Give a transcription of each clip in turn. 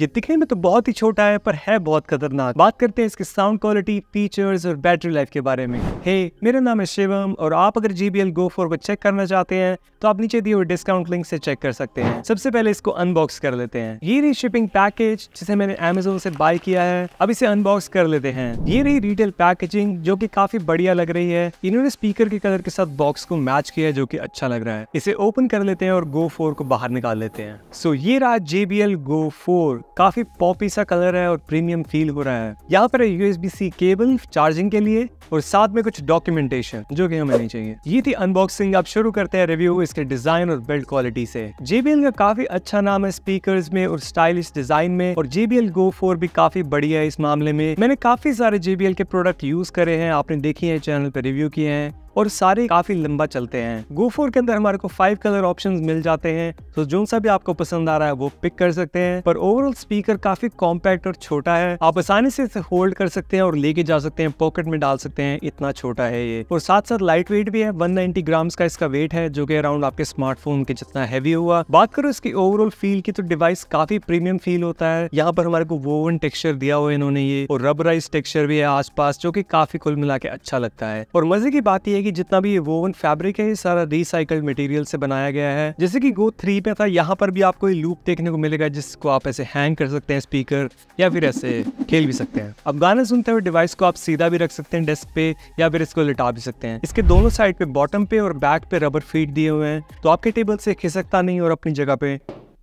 ये दिखने में तो बहुत ही छोटा है पर है बहुत खतरनाक बात करते हैं इसके साउंड क्वालिटी फीचर्स और बैटरी लाइफ के बारे में हे hey, मेरा नाम है शिवम और आप अगर J B L go four को चेक करना चाहते हैं तो आप नीचे दिए हुए डिस्काउंट लिंक से चेक कर सकते हैं सबसे पहले इसको अनबॉक्स कर लेते हैं ये रही शिपिंग पैकेज जिसे मैंने अमेजोन से बाय किया है अब इसे अनबॉक्स कर लेते हैं ये रही रिटेल पैकेजिंग जो की काफी बढ़िया लग रही है इन्होंने स्पीकर के कलर के साथ बॉक्स को मैच किया है जो की अच्छा लग रहा है इसे ओपन कर लेते हैं और गो फोर को बाहर निकाल लेते हैं सो ये रहा J B L go four काफी पॉपी सा कलर है और प्रीमियम फील हो रहा है यहाँ पर है यूएसबी सी केबल चार्जिंग के लिए और साथ में कुछ डॉक्यूमेंटेशन जो कि हमें नहीं चाहिए ये थी अनबॉक्सिंग अब शुरू करते हैं रिव्यू इसके डिजाइन और बिल्ड क्वालिटी से JBL का काफी अच्छा नाम है स्पीकर्स में और स्टाइलिश डिजाइन में और JBL Go 4 भी काफी बढ़िया है इस मामले में मैंने काफी सारे JBL के प्रोडक्ट यूज करे हैं आपने देखी है चैनल पर रिव्यू किए हैं और सारे काफी लंबा चलते हैं गो फोर के अंदर हमारे को फाइव कलर ऑप्शन मिल जाते हैं तो जो सा भी आपको पसंद आ रहा है वो पिक कर सकते हैं पर ओवरऑल स्पीकर काफी कॉम्पैक्ट और छोटा है आप आसानी से इसे होल्ड कर सकते हैं और लेके जा सकते हैं पॉकेट में डाल सकते हैं इतना छोटा है ये और साथ साथ लाइट वेट भी है वन ग्राम्स का इसका वेट है जो की अराउंड आपके स्मार्टफोन के जितना हैवी हुआ बात करो इसकी ओवरऑल फील की तो डिवाइस काफी प्रीमियम फील होता है यहाँ पर हमारे को वोवन टेक्सचर दिया हुआ इन्होंने ये और रबराइज टेक्सचर भी है आस जो की काफी कुल मिला के अच्छा लगता है और मजे की बात यह कि जितना भी वोवन फैब्रिक है ये सारा रिसाइकल्ड मटेरियल से बनाया गया है जैसे कि गो थ्री पे था यहाँ पर भी आपको ये लूप देखने को मिलेगा जिसको आप ऐसे हैंग कर सकते हैं स्पीकर या फिर ऐसे खेल भी सकते हैं अब गाना सुनते हुए डिवाइस को आप सीधा भी रख सकते हैं डेस्क पे या फिर इसको लिटा भी सकते हैं इसके दोनों साइड पे बॉटम पे और बैक पे रबर फीट दिए हुए हैं तो आपके टेबल से खिसकता नहीं और अपनी जगह पे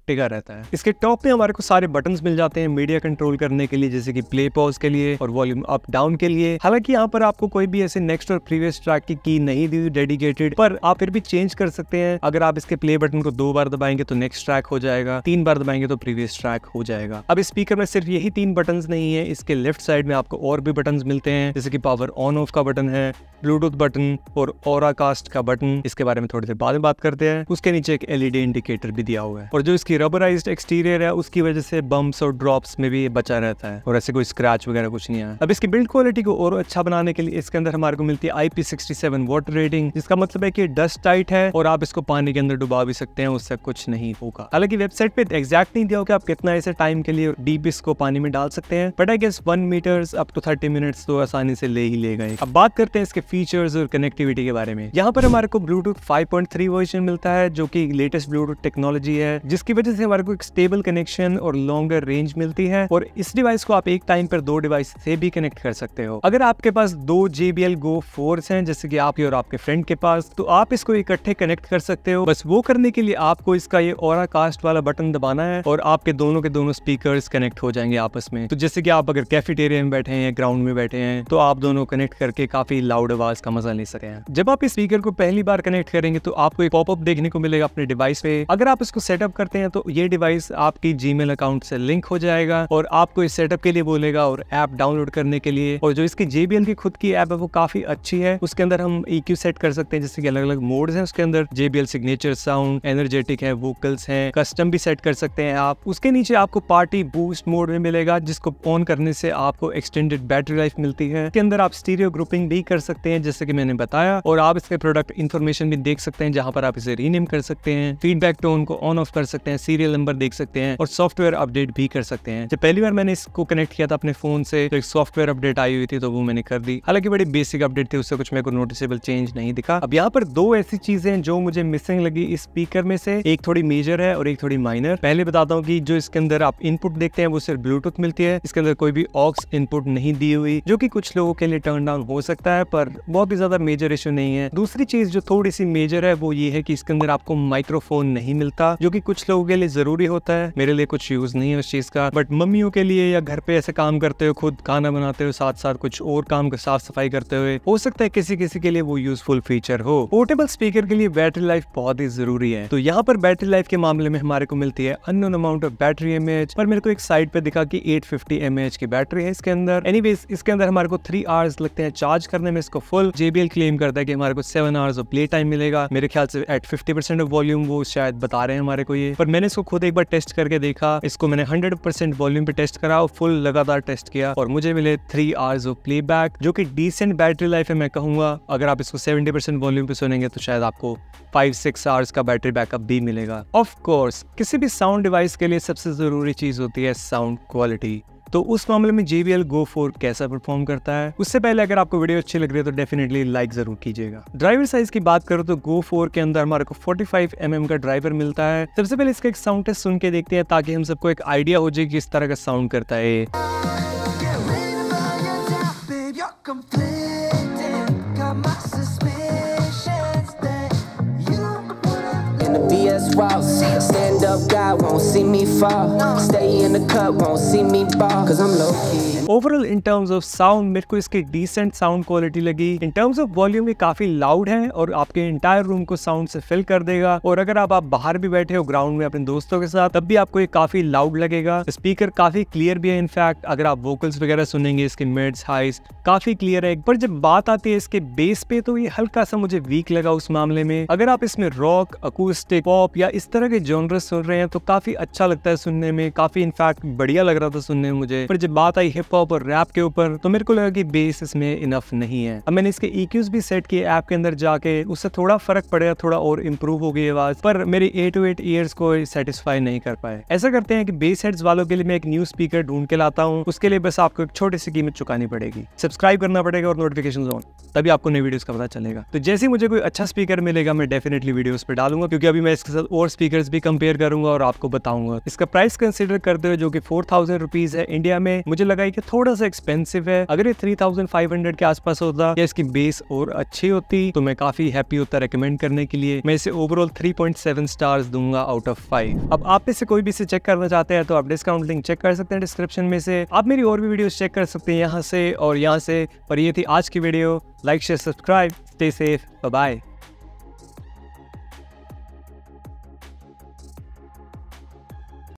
टिका रहता है इसके टॉप में हमारे को सारे बटन मिल जाते हैं मीडिया कंट्रोल करने के लिए जैसे कि प्ले पॉज के लिए और वॉल्यूम अप डाउन के लिए हालांकि यहाँ पर आपको कोई भी ऐसे नेक्स्ट और प्रीवियस ट्रैक की की नहीं दी डेडिकेटेड पर आप फिर भी चेंज कर सकते हैं अगर आप इसके प्ले बटन को दो बार दबाएंगे तो नेक्स्ट ट्रैक हो जाएगा तीन बार दबाएंगे तो प्रीवियस ट्रैक हो जाएगा अब स्पीकर में सिर्फ यही तीन बटन नहीं है इसके लेफ्ट साइड में आपको और भी बटन मिलते हैं जैसे की पावर ऑन ऑफ का बटन है ब्लूटूथ बटन और ओरा कास्ट का बटन इसके बारे में थोड़ी देर बाद में बात करते हैं उसके नीचे एक एलईडी इंडिकेटर भी दिया हुआ है और जो इसकी रबराइज एक्सटीरियर है उसकी वजह से बम्स और ड्रॉप्स में भी बचा रहता है और ऐसे कोई स्क्रैच वगैरह कुछ नहीं है अब इसकी बिल्ड क्वालिटी को और अच्छा बनाने के लिए इसके अंदर हमारे को मिलती है आई पी वाटर रेटिंग जिसका मतलब है की डस्ट टाइट है और आप इसको पानी के अंदर डुबा भी सकते हैं उससे कुछ नहीं होगा हालांकि वेबसाइट पे एक्जैक्ट नहीं दिया होगा आप कितना ऐसे टाइम के लिए डीप इसको पानी में डाल सकते हैं but I guess one metre up to thirty minute तो आसानी से ले ही गए अब बात करते हैं इसके फीचर्स और कनेक्टिविटी के बारे में यहाँ पर हमारे को ब्लूटूथ 5.3 वर्जन मिलता है जो की लेटेस्ट ब्लूटूथ टेक्नोलॉजी है जिसकी वजह वजह से हमारे को एक स्टेबल कनेक्शन और लॉन्गर रेंज मिलती है और इस डिवाइस को आप एक टाइम पर दो डिवाइस से भी कनेक्ट कर सकते हो अगर आपके पास दो JBL Go 4s हैं जैसे कि आपके और आपके फ्रेंड के पास तो आप इसको इकट्ठे कनेक्ट कर सकते हो बस वो करने के लिए आपको इसका ये और कास्ट वाला बटन दबाना है और आपके दोनों के दोनों स्पीकर कनेक्ट हो जाएंगे आपस में तो जैसे की आप अगर कैफेटेरिया में बैठे हैं ग्राउंड में बैठे हैं तो आप दोनों कनेक्ट करके काफी लाउड आवाज का मजा ले सके हैं जब आप इस स्पीकर को पहली बार कनेक्ट करेंगे तो आपको एक पॉपअप देखने को मिलेगा अपने डिवाइस पे अगर आप इसको सेटअप करते हैं तो तो ये डिवाइस आपकी जीमेल अकाउंट से लिंक हो जाएगा और आपको इस सेटअप के लिए बोलेगा और ऐप डाउनलोड करने के लिए और जो इसकी जेबीएल की खुद की ऐप है वो काफी अच्छी है उसके अंदर हम ई e सेट कर सकते हैं जैसे कि अलग अलग मोड्स हैं उसके अंदर जेबीएल सिग्नेचर साउंड एनर्जेटिक है वोकल्स हैं कस्टम भी सेट कर सकते हैं आप उसके नीचे आपको पार्टी बूस्ट मोड में मिलेगा जिसको ऑन करने से आपको एक्सटेंडेड बैटरी लाइफ मिलती है इसके अंदर आप स्टीरियो ग्रुपिंग भी कर सकते हैं जैसे कि मैंने बताया और आप इसके प्रोडक्ट इन्फॉर्मेशन भी देख सकते हैं जहां पर आप इसे रीनेम कर सकते हैं फीडबैक टोन को ऑन ऑफ कर सकते हैं सीरियल नंबर देख सकते हैं और सॉफ्टवेयर अपडेट भी कर सकते हैं जब पहली बार मैंने इसको कनेक्ट किया था अपने फोन से तो एक सॉफ्टवेयर अपडेट आई हुई थी तो वो मैंने कर दी हालांकि बड़ी बेसिक अपडेट थी उससे कुछ मेरे को नोटिसेबल चेंज नहीं दिखा अब यहाँ पर दो ऐसी चीजें जो मुझे मिसिंग लगी इस स्पीकर में से एक थोड़ी मेजर है और एक थोड़ी माइनर पहले बताता हूँ की जो इसके अंदर आप इनपुट देखते हैं वो सिर्फ ब्लूटूथ मिलती है इसके अंदर कोई भी ऑक्स इनपुट नहीं दी हुई जो की कुछ लोगों के लिए टर्न डाउन हो सकता है पर बहुत ही ज्यादा मेजर इश्यू नहीं है दूसरी चीज जो थोड़ी सी मेजर है वो ये है कि इसके अंदर आपको माइक्रोफोन नहीं मिलता जो कि कुछ लोगों के लिए जरूरी होता है मेरे लिए कुछ यूज नहीं है उस चीज का बट मम्मियों के लिए या घर पे ऐसे काम करते हो खुद खाना बनाते हो साथ साथ कुछ और काम साफ सफाई करते हुए हो सकता है किसी किसी के लिए वो यूजफुल फीचर हो पोर्टेबल स्पीकर के लिए बैटरी लाइफ बहुत ही जरूरी है तो यहाँ पर बैटरी लाइफ के मामले में हमारे को मिलती है अनोन अमाउंट ऑफ बैटरी एम पर मेरे को एक साइड पे दिखा की एट फिफ्टी की बैटरी है इसके अंदर एनी इसके अंदर हमारे को थ्री आवर्स लगते हैं चार्ज करने में इसको फुल जेबीएल क्लेम करता है की हमारे को seven hours of play time मिलेगा मेरे ख्याल से at fifty percent of volume वो शायद बता रहे हैं हमारे को ये पर मैंने इसको खुद एक बार टेस्ट करके देखा इसको मैंने हंड्रेड परसेंट वॉल्यूम पे टेस्ट करा और फुल लगातार टेस्ट किया और मुझे मिले थ्री आवर्स ऑफ प्ले जो कि डिसेंट बैटरी लाइफ है मैं कहूंगा अगर आप इसको सेवेंटी परसेंट वॉल्यूम पे सुनेंगे तो शायद आपको फाइव सिक्स आवर्स का बैटरी बैकअप भी मिलेगा ऑफकोर्स किसी भी साउंड डिवाइस के लिए सबसे जरूरी चीज होती है साउंड क्वालिटी तो उस मामले में JBL गो फोर कैसा परफॉर्म करता है उससे पहले अगर आपको वीडियो अच्छी लग रही है तो डेफिनेटली लाइक जरूर कीजिएगा ड्राइवर साइज की बात करो तो गो फोर के अंदर हमारे को 45 mm का ड्राइवर मिलता है सबसे पहले इसका एक साउंड टेस्ट सुन के देखते हैं ताकि हम सबको एक आइडिया हो जाए कि इस तरह का साउंड करता है house. Stand up guy won't see me fall. Stay in the cup won't see me ball. Cause I'm low key. Overall in terms of sound मेरे को इसकी डिसेंट साउंड क्वालिटी लगी इन टर्म्स ऑफ वॉल्यूम ये काफी loud है और आपके entire room को साउंड से फिल कर देगा और अगर आप आप बाहर भी बैठे हो ग्राउंड में अपने दोस्तों के साथ तब भी आपको ये काफी लाउड लगेगा स्पीकर काफी क्लियर भी है इनफैक्ट अगर आप वोकल्स वगैरह सुनेंगे इसके मिड्स हाइस काफी क्लियर है पर जब बात आती है इसके बेस पे तो ये हल्का सा मुझे वीक लगा उस मामले में अगर आप इसमें रॉक अकूस्टिक पॉप या इस तरह के जोनर सुन रहे हैं तो काफ़ी अच्छा लगता है सुनने में काफ़ी इनफैक्ट बढ़िया लग रहा था सुनने में मुझे पर जब बात आई हिप हॉप और रैप के ऊपर तो मेरे को लगा कि बेस इसमें इनफ नहीं है अब मैंने इसके इक्यूज e भी सेट किए ऐप के अंदर जाके उससे थोड़ा फर्क पड़ेगा थोड़ा और इम्प्रूव हो गई आवाज़ पर मेरे ए टू एट ईयर्स को सेटिस्फाई नहीं कर पाए ऐसा करते हैं कि बेस हेड्स वालों के लिए मैं एक न्यू स्पीकर ढूंढ के लाता हूँ उसके लिए बस आपको एक छोटी सी कीमत चुकानी पड़ेगी सब्सक्राइब करना पड़ेगा और नोटिफिकेशन ऑन तभी आपको नई वीडियोस का पता चलेगा तो जैसे ही मुझे कोई अच्छा स्पीकर मिलेगा मैं डेफिनेटली वीडियोस पे डालूंगा क्योंकि अभी मैं इसके साथ और और स्पीकर भी कंपेयर करूंगा और आपको बताऊंगा इसका प्राइस कंसिडर करते हुए जो कि फोर थाउजेंड रुपीज है इंडिया में मुझे लगा कि थोड़ा सा एक्सपेंसिव है अगर ये थ्री थाउजेंड फाइव हंड्रेड के आसपास होता या इसकी बेस और अच्छी होती तो मैं काफी हैप्पी होता रिकमेंड करने के लिए मैं इसे overall three point seven stars दूंगा आउट ऑफ फाइव अब आप इसे कोई भी इसे चेक करना चाहते हैं तो आप डिस्काउंट लिंक चेक कर सकते हैं डिस्क्रिप्शन में से आप मेरी और भी वीडियो चेक कर सकते हैं यहाँ से और यहाँ से पर ये थी आज की video like share subscribe stay safe bye